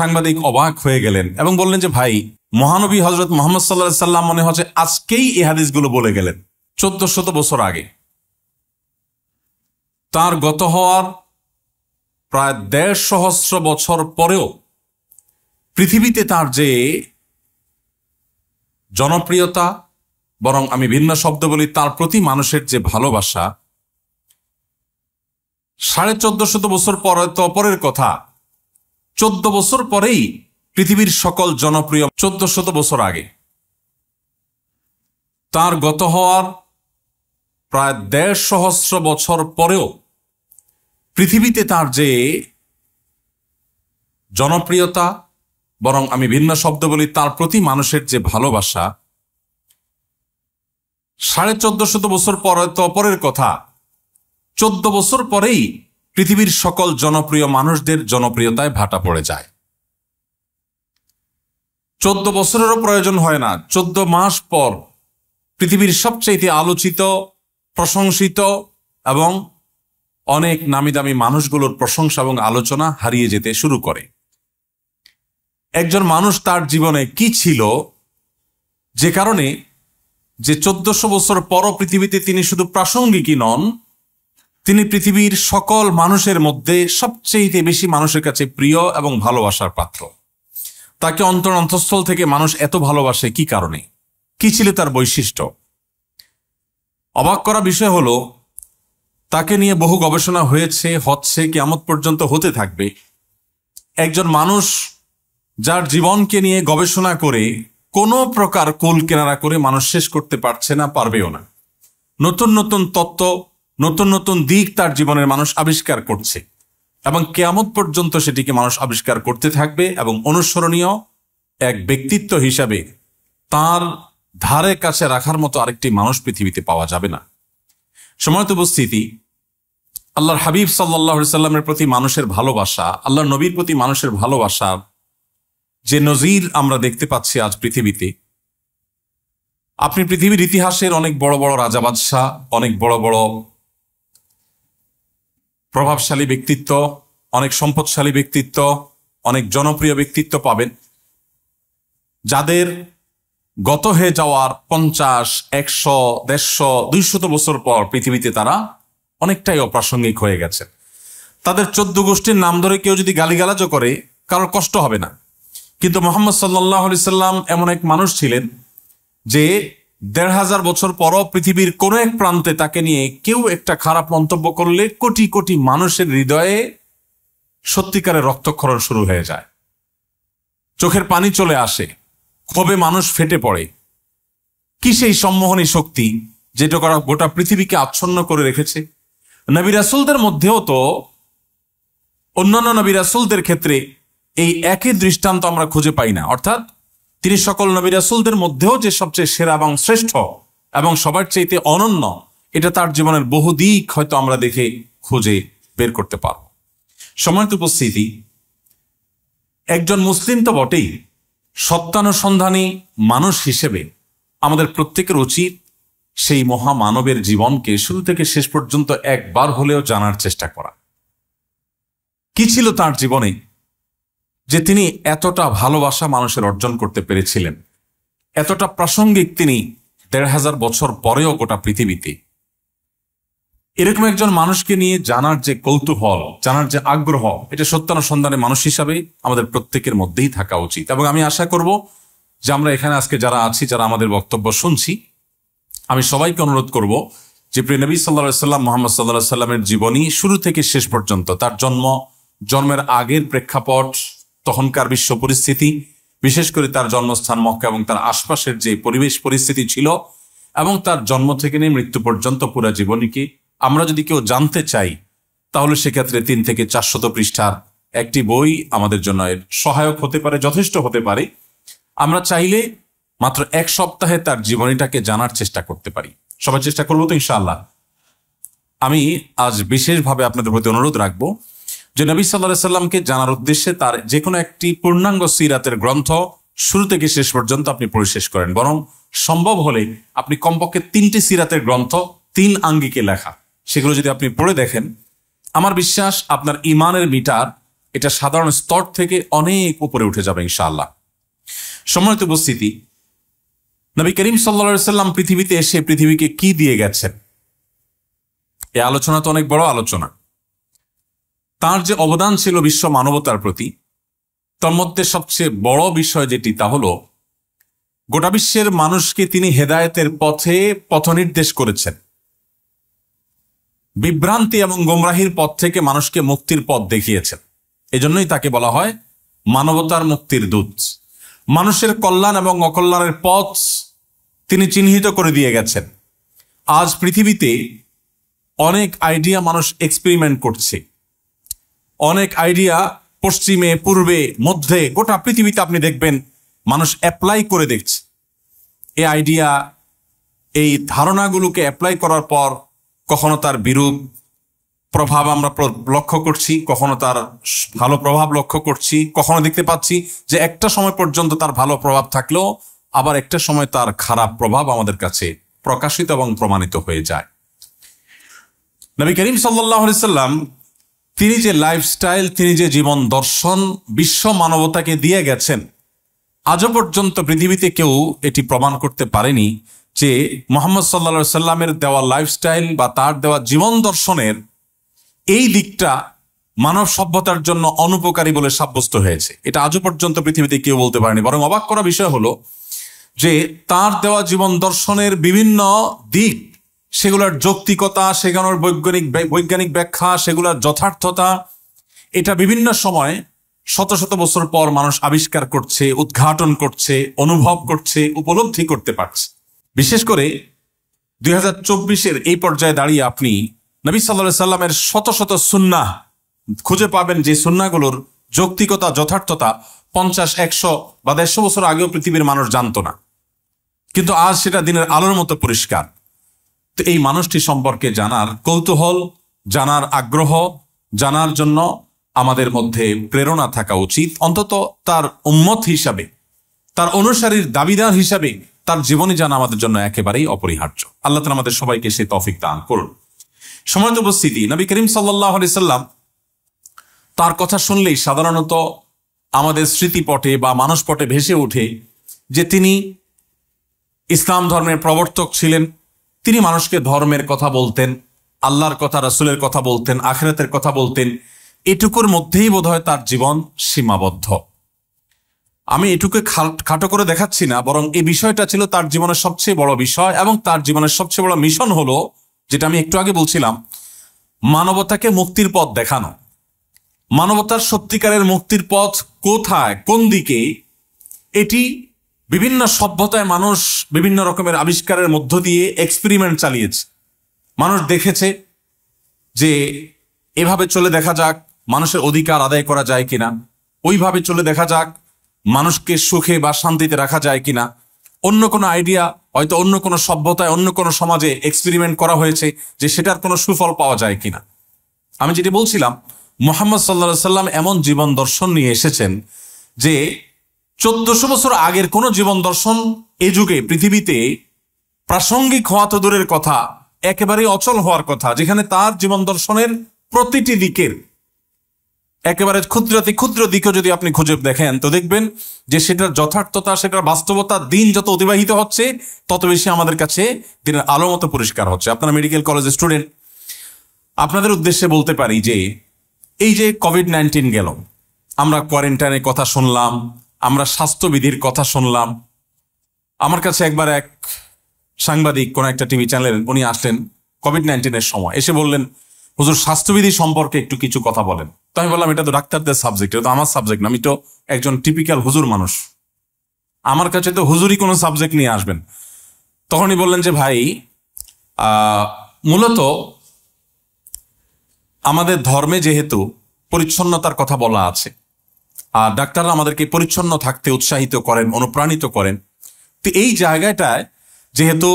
সাংবাদিক অবাক হয়ে গেলেন এবং বললেন যে ভাই মহানবী হজরত মোহাম্মদ সাল্লা সাল্লাম মনে হচ্ছে আজকেই এ হাদিসগুলো বলে গেলেন চোদ্দ শত বছর আগে তার গত হওয়ার প্রায় দেড় সহস্র বছর পরেও পৃথিবীতে তার যে জনপ্রিয়তা বরং আমি ভিন্ন শব্দ বলি তার প্রতি মানুষের যে ভালোবাসা সাড়ে চোদ্দ শত বছর পরে তো অপরের কথা চোদ্দ বছর পরেই পৃথিবীর সকল জনপ্রিয় চোদ্দ শত বছর আগে তার গত হওয়ার প্রায় দেড় সহস্র বছর পরেও পৃথিবীতে তার যে জনপ্রিয়তা বরং আমি ভিন্ন শব্দ বলি তার প্রতি মানুষের যে ভালোবাসা সাড়ে চোদ্দ শত বছর পরে তো পরের কথা চোদ্দ বছর পরেই পৃথিবীর সকল জনপ্রিয় মানুষদের জনপ্রিয়তায় ভাটা পড়ে যায় চোদ্দ বছরেরও প্রয়োজন হয় না চোদ্দ মাস পর পৃথিবীর সবচেয়ে আলোচিত প্রশংসিত এবং অনেক নামি দামি মানুষগুলোর প্রশংসা এবং আলোচনা হারিয়ে যেতে শুরু করে একজন মানুষ তার জীবনে কি ছিল যে কারণে যে চোদ্দশো বছর পর পৃথিবীতে তিনি শুধু প্রাসঙ্গিকই নন তিনি পৃথিবীর সকল মানুষের মধ্যে সবচেয়ে বেশি মানুষের কাছে প্রিয় এবং ভালোবাসার পাত্র তাকে অন্তর অন্তঃস্থল থেকে মানুষ এত ভালোবাসে কি কারণে কি ছিল তার বৈশিষ্ট্য অবাক করা বিষয় হলো তাকে নিয়ে বহু গবেষণা হয়েছে হচ্ছে কেমত পর্যন্ত হতে থাকবে একজন মানুষ যার জীবনকে নিয়ে গবেষণা করে কোনো প্রকার কোল কেনারা করে মানুষ শেষ করতে পারছে না পারবেও না নতুন নতুন তত্ত্ব নতুন নতুন দিক তার জীবনের মানুষ আবিষ্কার করছে এবং কেয়ামত পর্যন্ত সেটিকে মানুষ আবিষ্কার করতে থাকবে এবং অনুসরণীয় এক ব্যক্তিত্ব হিসাবে তার ধারে কাছে রাখার মতো আরেকটি মানুষ পৃথিবীতে পাওয়া যাবে না সময়ত উপস্থিতি আল্লাহর হাবিব সাল্লাহ সাল্লামের প্রতি মানুষের ভালোবাসা আল্লাহর নবীর প্রতি মানুষের ভালোবাসা যে নজির আমরা দেখতে পাচ্ছি আজ পৃথিবীতে আপনি পৃথিবীর ইতিহাসের অনেক বড় বড় রাজাবাদশাহ অনেক বড় বড় প্রভাবশালী ব্যক্তিত্ব অনেক সম্পদশালী ব্যক্তিত্ব অনেক জনপ্রিয় ব্যক্তিত্ব পাবেন যাদের গত হয়ে যাওয়ার পঞ্চাশ একশো দেড়শো দুইশত বছর পর পৃথিবীতে তারা অনেকটাই অপ্রাসঙ্গিক হয়ে গেছে তাদের চোদ্দ গোষ্ঠীর নাম ধরে কেউ যদি গালিগালাজও করে কারোর কষ্ট হবে না কিন্তু মোহাম্মদ সাল্লাহ সাল্লাম এমন এক মানুষ ছিলেন যে দেড় হাজার বছর পরও পৃথিবীর কোনো এক প্রান্তে তাকে নিয়ে কেউ একটা খারাপ মন্তব্য করলে কোটি কোটি মানুষের হৃদয়ে সত্যিকারের রক্তক্ষরণ শুরু হয়ে যায় চোখের পানি চলে আসে ক্ষোভে মানুষ ফেটে পড়ে কি সেই সম্মোহনী শক্তি যেটা গোটা পৃথিবীকে আচ্ছন্ন করে রেখেছে নবী রাসুলদের মধ্যেও তো অন্যান্য নবী রাসুলদের ক্ষেত্রে এই একই দৃষ্টান্ত আমরা খুঁজে পাই না অর্থাৎ তিনি সকল নবী রাসুলদের মধ্যেও যে সবচেয়ে সেরা এবং শ্রেষ্ঠ এবং সবার চাইতে অনন্য এটা তার জীবনের বহু দিক হয়তো আমরা দেখে খুঁজে বের করতে পারব সময়ত উপস্থিতি একজন মুসলিম তো বটেই সত্যানুসন্ধানী মানুষ হিসেবে আমাদের প্রত্যেকের উচিত সেই মহামানবের জীবনকে শুরু থেকে শেষ পর্যন্ত একবার হলেও জানার চেষ্টা করা কি ছিল তার জীবনে যে তিনি এতটা ভালোবাসা মানুষের অর্জন করতে পেরেছিলেন এতটা প্রাসঙ্গিক তিনি দেড় হাজার বছর পরেও গোটা পৃথিবীতে এরকম একজন মানুষকে নিয়ে জানার যে কৌতূহল জানার যে আগ্রহ এটা সত্যানুসন্ধানে মানুষ হিসাবে আমাদের প্রত্যেকের মধ্যেই থাকা উচিত এবং আমি আশা করব যে আমরা এখানে আজকে যারা আছি যারা আমাদের বক্তব্য শুনছি আমি সবাইকে অনুরোধ করব যে নবী সাল্লা সাল্লাম মোহাম্মদ সাল্লাহ সাল্লামের জীবনী শুরু থেকে শেষ পর্যন্ত তার জন্ম জন্মের আগের প্রেক্ষাপট তখনকার বিশ্ব পরিস্থিতি বিশেষ করে তার জন্মস্থান মক্কা এবং তার আশপাশের যে পরিবেশ পরিস্থিতি ছিল এবং তার জন্ম থেকে নিয়ে মৃত্যু পর্যন্ত পুরা জীবনীকে আমরা যদি কেউ জানতে চাই তাহলে সেক্ষেত্রে তিন থেকে চারশত পৃষ্ঠার একটি বই আমাদের জন্য এর সহায়ক হতে পারে যথেষ্ট হতে পারে আমরা চাইলে মাত্র এক সপ্তাহে তার জীবনীটাকে জানার চেষ্টা করতে পারি সবাই চেষ্টা করবো তো ইনশাল্লাহ আমি আজ বিশেষভাবে আপনাদের প্রতি অনুরোধ রাখবো যে নবী সাল্লা সাল্লামকে জানার উদ্দেশ্যে তার যে কোনো একটি পূর্ণাঙ্গ সিরাতের গ্রন্থ শুরু থেকে শেষ পর্যন্ত আপনি পরিশেষ করেন বরং সম্ভব হলে আপনি কমপক্ষে তিনটি সিরাতের গ্রন্থ তিন আঙ্গিকে লেখা সেগুলো যদি আপনি পড়ে দেখেন আমার বিশ্বাস আপনার ইমানের মিটার এটা সাধারণ স্তর থেকে অনেক উপরে উঠে যাবে ইনশাআল্লাহ সময়ত উপস্থিতি নবী করিম সাল্লা সাল্লাম পৃথিবীতে এসে পৃথিবীকে কি দিয়ে গেছেন এ আলোচনা তো অনেক বড় আলোচনা তার যে অবদান ছিল বিশ্ব মানবতার প্রতি তন্মধ্যে সবচেয়ে বড় বিষয় যেটি তা হল গোটা বিশ্বের মানুষকে তিনি হেদায়তের পথে পথ নির্দেশ করেছেন বিভ্রান্তি এবং গোমরাহির পথ থেকে মানুষকে মুক্তির পথ দেখিয়েছেন এজন্যই তাকে বলা হয় মানবতার মুক্তির দূত মানুষের কল্যাণ এবং অকল্যাণের পথ তিনি চিহ্নিত করে দিয়ে গেছেন আজ পৃথিবীতে অনেক আইডিয়া মানুষ এক্সপেরিমেন্ট করছে অনেক আইডিয়া পশ্চিমে পূর্বে মধ্যে গোটা পৃথিবীতে আপনি দেখবেন মানুষ অ্যাপ্লাই করে দেখছে এই আইডিয়া এই ধারণাগুলোকে অ্যাপ্লাই করার পর কখনো তার বিরূপ প্রভাব আমরা লক্ষ্য করছি কখনো তার ভালো প্রভাব লক্ষ্য করছি কখনো দেখতে পাচ্ছি যে একটা সময় পর্যন্ত তার ভালো প্রভাব থাকলেও আবার একটা সময় তার খারাপ প্রভাব আমাদের কাছে প্রকাশিত এবং প্রমাণিত হয়ে যায় নবী করিম সাল্লাহ সাল্লাম তিনি যে লাইফস্টাইল তিনি যে জীবন দর্শন বিশ্ব মানবতাকে দিয়ে গেছেন আজও পর্যন্ত পৃথিবীতে কেউ এটি প্রমাণ করতে পারেনি যে মোহাম্মদ সাল্লা সাল্লামের দেওয়া লাইফস্টাইল বা তার দেওয়া জীবন দর্শনের এই দিকটা মানব সভ্যতার জন্য অনুপকারী বলে সাব্যস্ত হয়েছে এটা আজও পর্যন্ত পৃথিবীতে কেউ বলতে পারেনি বরং অবাক করা বিষয় হলো যে তার দেওয়া জীবন দর্শনের বিভিন্ন দিক সেগুলোর যৌক্তিকতা সেগুলোর বৈজ্ঞানিক বৈজ্ঞানিক ব্যাখ্যা সেগুলোর যথার্থতা এটা বিভিন্ন সময় শত শত বছর পর মানুষ আবিষ্কার করছে উদ্ঘাটন করছে অনুভব করছে উপলব্ধি করতে পারছে বিশেষ করে দুই হাজার চব্বিশের এই পর্যায়ে দাঁড়িয়ে আপনি নবী সাল্লা সাল্লামের শত শত সুন্না খুঁজে পাবেন যে সুন্নাগুলোর যৌক্তিকতা যথার্থতা পঞ্চাশ একশো বা দেড়শো বছর আগেও পৃথিবীর মানুষ জানত না কিন্তু আজ সেটা দিনের আলোর মতো পরিষ্কার তো এই মানুষটি সম্পর্কে জানার কৌতূহল জানার আগ্রহ জানার জন্য আমাদের মধ্যে প্রেরণা থাকা উচিত অন্তত তার উম্মত হিসাবে তার অনুসারীর দাবিদার হিসাবে তার জীবনে জানা আমাদের জন্য একেবারেই অপরিহার্য আল্লাহ তালা আমাদের সবাইকে সে তফিক দান করুন সময় উপস্থিতি নবী করিম সাল্লাহ সাল্লাম তার কথা শুনলেই সাধারণত আমাদের স্মৃতিপটে বা মানস পটে ভেসে ওঠে যে তিনি ইসলাম ধর্মের প্রবর্তক ছিলেন তিনি মানুষকে ধর্মের কথা বলতেন আল্লাহর কথা রাসুলের কথা বলতেন আখরাতের কথা বলতেন এটুকুর মধ্যেই বোধহয় তার জীবন সীমাবদ্ধ আমি এটুকে খাটো করে দেখাচ্ছি না বরং এই বিষয়টা ছিল তার জীবনের সবচেয়ে বড় বিষয় এবং তার জীবনের সবচেয়ে বড় মিশন হলো যেটা আমি একটু আগে বলছিলাম মানবতাকে মুক্তির পথ দেখানো মানবতার সত্যিকারের মুক্তির পথ কোথায় কোন দিকে এটি বিভিন্ন সভ্যতায় মানুষ বিভিন্ন রকমের আবিষ্কারের মধ্য দিয়ে এক্সপেরিমেন্ট চালিয়েছে মানুষ দেখেছে যে এভাবে চলে দেখা যাক মানুষের অধিকার আদায় করা যায় কিনা ওইভাবে চলে দেখা যাক মানুষকে সুখে বা শান্তিতে রাখা যায় কিনা অন্য কোনো আইডিয়া হয়তো অন্য কোনো সভ্যতায় অন্য কোনো সমাজে এক্সপেরিমেন্ট করা হয়েছে যে সেটার কোনো সুফল পাওয়া যায় কিনা আমি যেটি বলছিলাম মোহাম্মদ সাল্লা সাল্লাম এমন জীবন দর্শন নিয়ে এসেছেন যে চোদ্দশো বছর আগের কোনো জীবন দর্শন এ যুগে পৃথিবীতে প্রাসঙ্গিক হওয়া তো দূরের কথা একেবারে অচল হওয়ার কথা যেখানে তার জীবন দর্শনের প্রতিটি দিকের একেবারে ক্ষুদ্রাতি ক্ষুদ্র দিকে যদি আপনি খুঁজে দেখেন তো দেখবেন যে সেটার যথার্থতা সেটার বাস্তবতা দিন যত অতিবাহিত হচ্ছে তত বেশি আমাদের কাছে দিনের আলো মতো পরিষ্কার হচ্ছে আপনারা মেডিকেল কলেজের স্টুডেন্ট আপনাদের উদ্দেশ্যে বলতে পারি যে এই যে কোভিড নাইন্টিন গেল আমরা কোয়ারেন্টাইনের কথা শুনলাম আমরা স্বাস্থ্যবিধির কথা শুনলাম আমার কাছে একবার এক সাংবাদিক কোন একটা টিভি চ্যানেলের উনি আসলেন কোভিড নাইন্টিনের সময় এসে বললেন হুজুর স্বাস্থ্যবিধি সম্পর্কে একটু কিছু কথা বলেন তো আমি বললাম এটা তো ডাক্তারদের সাবজেক্ট এটা তো আমার সাবজেক্ট না আমি তো একজন টিপিক্যাল হুজুর মানুষ আমার কাছে তো হুজুরি কোনো সাবজেক্ট নিয়ে আসবেন তখনই বললেন যে ভাই মূলত আমাদের ধর্মে যেহেতু পরিচ্ছন্নতার কথা বলা আছে আর ডাক্তাররা আমাদেরকে পরিচ্ছন্ন থাকতে উৎসাহিত করেন অনুপ্রাণিত করেন তো এই জায়গাটায় যেহেতু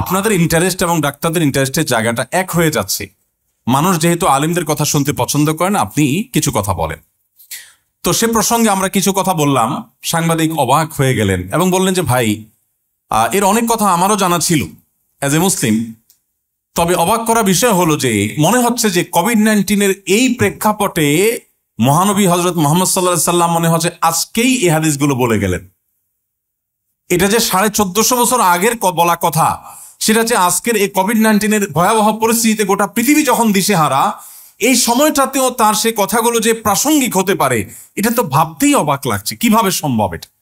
আপনাদের ইন্টারেস্ট এবং ডাক্তারদের ইন্টারেস্টের জায়গাটা এক হয়ে যাচ্ছে মানুষ যেহেতু আলিমদের কথা শুনতে পছন্দ করেন আপনি কিছু কথা বলেন তো সে প্রসঙ্গে আমরা কিছু কথা বললাম সাংবাদিক অবাক হয়ে গেলেন এবং বললেন যে ভাই এর অনেক কথা আমারও জানা ছিল অ্যাজ এ মুসলিম তবে অবাক করা বিষয় হলো যে মনে হচ্ছে যে কোভিড নাইন্টিনের এই প্রেক্ষাপটে মহানবী হজরত মোহাম্মদ সাল্লা সাল্লাম মনে হচ্ছে আজকেই এই হাদিসগুলো বলে গেলেন এটা যে সাড়ে চোদ্দশো বছর আগের বলা কথা সেটা যে আজকের এই কোভিড নাইন্টিনের ভয়াবহ পরিস্থিতিতে গোটা পৃথিবী যখন দিশেহারা এই সময়টাতেও তার সে কথাগুলো যে প্রাসঙ্গিক হতে পারে এটা তো ভাবতেই অবাক লাগছে কিভাবে সম্ভব এটা